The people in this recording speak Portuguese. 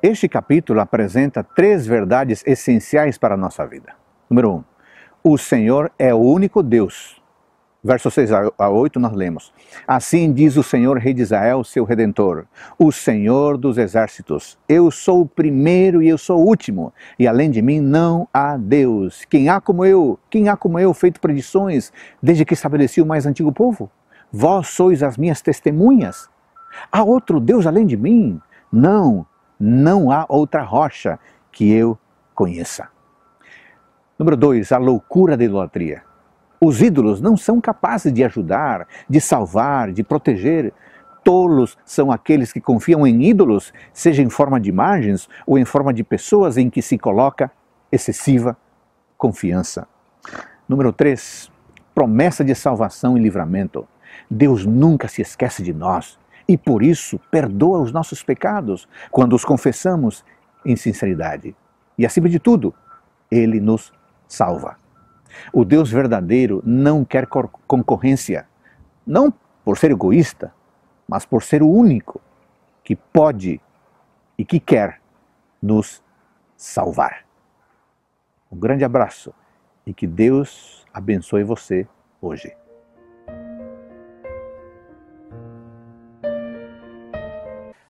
Este capítulo apresenta três verdades essenciais para a nossa vida. Número um, o Senhor é o único Deus. Versos 6 a 8 nós lemos: Assim diz o Senhor, Rei de Israel, seu redentor, o Senhor dos exércitos: Eu sou o primeiro e eu sou o último, e além de mim não há Deus. Quem há como eu? Quem há como eu feito predições desde que estabeleci o mais antigo povo? Vós sois as minhas testemunhas. Há outro Deus além de mim? Não, não há outra rocha que eu conheça. Número dois, a loucura da idolatria. Os ídolos não são capazes de ajudar, de salvar, de proteger. Tolos são aqueles que confiam em ídolos, seja em forma de imagens ou em forma de pessoas em que se coloca excessiva confiança. Número 3. Promessa de salvação e livramento. Deus nunca se esquece de nós e por isso perdoa os nossos pecados quando os confessamos em sinceridade. E acima de tudo, ele nos salva. O Deus verdadeiro não quer concorrência, não por ser egoísta, mas por ser o único que pode e que quer nos salvar. Um grande abraço e que Deus abençoe você hoje.